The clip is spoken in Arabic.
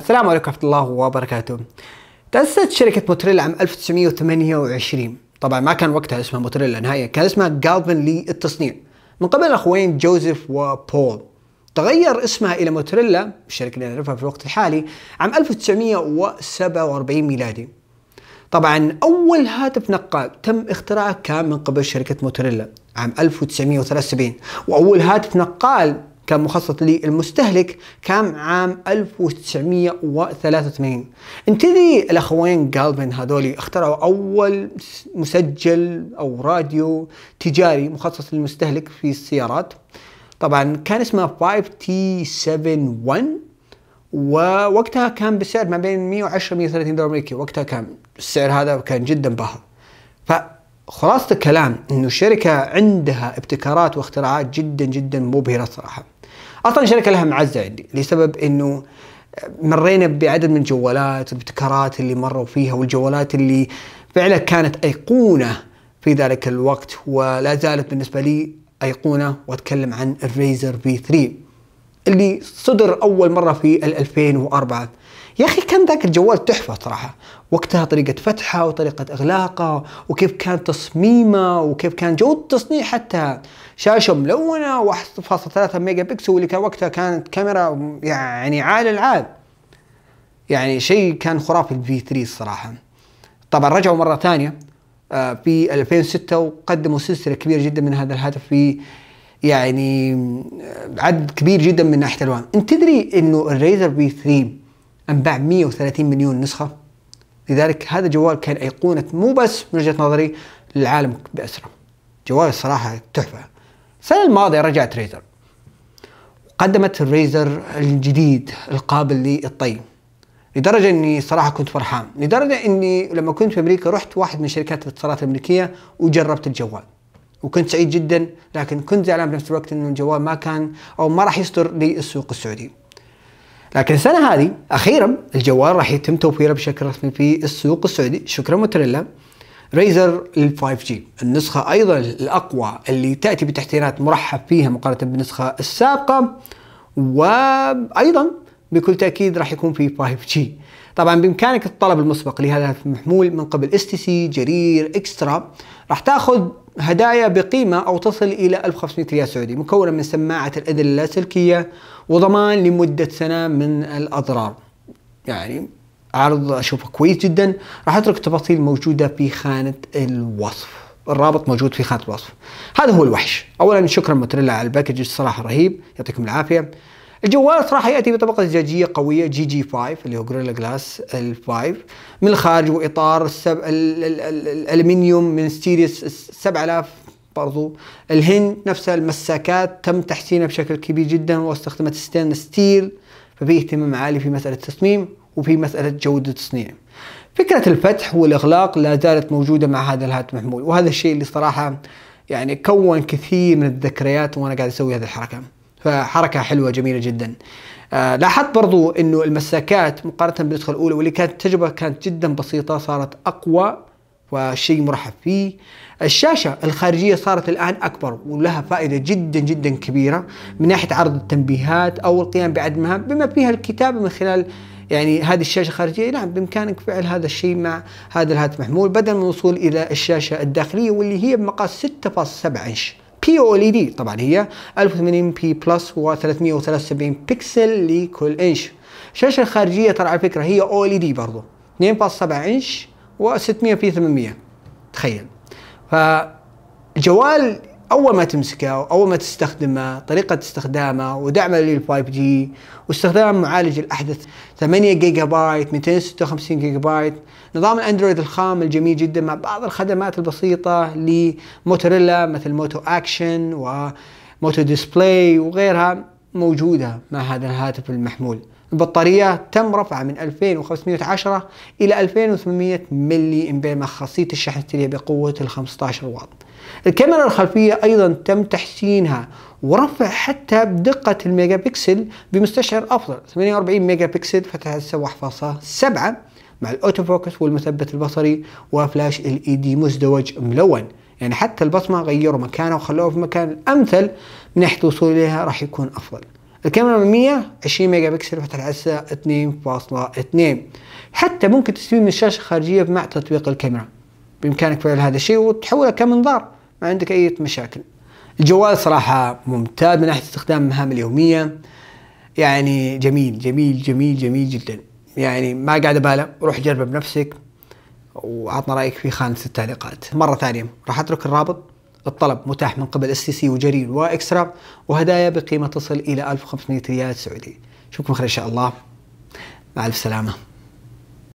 السلام عليكم ورحمة الله وبركاته. تأسست شركة موتريلا عام 1928 طبعا ما كان وقتها اسمها موتريلا نهائيا كان اسمها جالفن للتصنيع من قبل الأخوين جوزيف وبول تغير اسمها إلى موتريلا، الشركة اللي نعرفها في الوقت الحالي عام 1947 ميلادي طبعا أول هاتف نقال تم اختراعه كان من قبل شركة موتوريلا عام 1973 وأول هاتف نقال كان مخصص للمستهلك كان عام 1983 انتدي الاخوين جالفين هذولي اخترعوا اول مسجل او راديو تجاري مخصص للمستهلك في السيارات طبعا كان اسمه 5T71 ووقتها كان بسعر ما بين 110 130 دولار امريكي وقتها كان السعر هذا كان جدا باهظ فخلاصه الكلام انه الشركه عندها ابتكارات واختراعات جدا جدا مبهره صراحه اصلا الشركه لها معزه عندي لسبب انه مرينا بعدد من الجوالات والابتكارات اللي مروا فيها والجوالات اللي فعلا كانت ايقونه في ذلك الوقت ولا زالت بالنسبه لي ايقونه واتكلم عن الريزر في 3 اللي صدر اول مره في 2004 يا اخي كان ذاك الجوال تحفه صراحه وقتها طريقه فتحه وطريقه اغلاقه وكيف كان تصميمه وكيف كان جوده التصنيع حتى شاشه ملونه 1.3 ميجا بكسل واللي كان وقتها كانت كاميرا يعني عال العال يعني شيء كان خرافي في 3 الصراحه طبعا رجعوا مره ثانيه آه، في 2006 وقدموا سلسله كبيره جدا من هذا الهاتف في يعني عدد كبير جدا من ناحيه الالوان، انت تدري انه الريزر بي 3 انباع 130 مليون نسخه لذلك هذا الجوال كان ايقونه مو بس من وجهه نظري للعالم باسره جوال الصراحه تحفه السنه الماضيه رجعت ريزر قدمت الريزر الجديد القابل للطي لدرجة اني صراحة كنت فرحان، لدرجة اني لما كنت في امريكا رحت واحد من شركات الاتصالات الامريكية وجربت الجوال. وكنت سعيد جدا لكن كنت زعلان بنفس الوقت انه الجوال ما كان او ما راح يصدر للسوق السعودي. لكن السنه هذه اخيرا الجوال راح يتم توفيره بشكل رسمي في السوق السعودي شكرا موتوريلا ريزر ال 5 جي النسخه ايضا الاقوى اللي تاتي بتحسينات مرحب فيها مقارنه بالنسخه السابقه وايضا بكل تاكيد راح يكون في 5 جي طبعا بامكانك الطلب المسبق لهذا المحمول من قبل اس تي سي جرير اكسترا راح تاخذ هدايا بقيمة أو تصل إلى 1500 ريال سعودي مكونة من سماعة الأذن اللاسلكية وضمان لمدة سنة من الأضرار يعني عرض أشوفه كويس جدا راح أترك تفاصيل موجودة في خانة الوصف الرابط موجود في خانه الوصف. هذا هو الوحش. اولا شكرا متريلا على الباكج الصراحه رهيب يعطيكم العافيه. الجوال صراحة ياتي بطبقه زجاجيه قويه جي جي 5 اللي هو غوريلا جلاس ال5 من الخارج واطار السب... الالمنيوم من ستيريس 7000 برضو الهند نفسها المساكات تم تحسينها بشكل كبير جدا واستخدمت ستين ستيل ففي اهتمام عالي في مساله التصميم وفي مساله جوده التصنيع فكره الفتح والاغلاق لا زالت موجوده مع هذا الهاتف المحمول وهذا الشيء اللي صراحه يعني كون كثير من الذكريات وانا قاعد اسوي هذه الحركه فحركة حلوة جميلة جدا آه لاحظت برضو انه المساكات مقارنة بالنسخة الاولى واللي كانت التجربة كانت جدا بسيطة صارت اقوى وشيء مرحب فيه الشاشة الخارجية صارت الآن أكبر ولها فائدة جدا جدا كبيرة من ناحية عرض التنبيهات أو القيام بعد مهام بما فيها الكتابة من خلال يعني هذه الشاشة الخارجية نعم بإمكانك فعل هذا الشيء مع هذا الهاتف المحمول بدل من الوصول إلى الشاشة الداخلية واللي هي بمقاس 6.7 إنش بي او ال دي طبعا هي 1080 بي بلس و373 بكسل لكل انش الشاشه الخارجيه ترى على فكره هي او ال دي برضه 2.7 انش و600 بي 800 تخيل فجوال اول ما تمسكه اول ما تستخدمه طريقه استخدامه ودعمه لل 5 g واستخدام معالج الاحدث 8 جيجا بايت 256 جيجا بايت نظام الاندرويد الخام الجميل جدا مع بعض الخدمات البسيطه لموتوريلا مثل موتو اكشن وموتو ديسبلاي وغيرها موجوده مع هذا الهاتف المحمول البطارية تم رفعها من 2510 إلى 2800 ملي أمبير مع خاصية الشحن السريع بقوة ال 15 واط الكاميرا الخلفية أيضا تم تحسينها ورفع حتى بدقة الميجا بكسل بمستشعر أفضل 48 ميجا بكسل فتحة 7.7 مع الأوتو فوكس والمثبت البصري وفلاش ال اي دي مزدوج ملون يعني حتى البصمة غيروا مكانها وخلوها في مكان الأمثل من ناحية الوصول إليها راح يكون أفضل الكاميرا 120 ميجا بكسل فتح العدسة 2.2 حتى ممكن تستفيد من الشاشة الخارجية مع تطبيق الكاميرا بامكانك فعل هذا الشيء وتحوله كمنظار ما عندك اي مشاكل الجوال صراحه ممتاز من ناحيه استخدام المهام اليوميه يعني جميل جميل جميل جميل جدا يعني ما قاعد ابالغ روح جربه بنفسك وعطنا رايك في خانه التعليقات مره ثانيه راح اترك الرابط الطلب متاح من قبل اس تي سي وجرير واكسترا وهدايا بقيمه تصل الى 1500 ريال سعودي اشوفكم خير ان شاء الله مع الف سلامه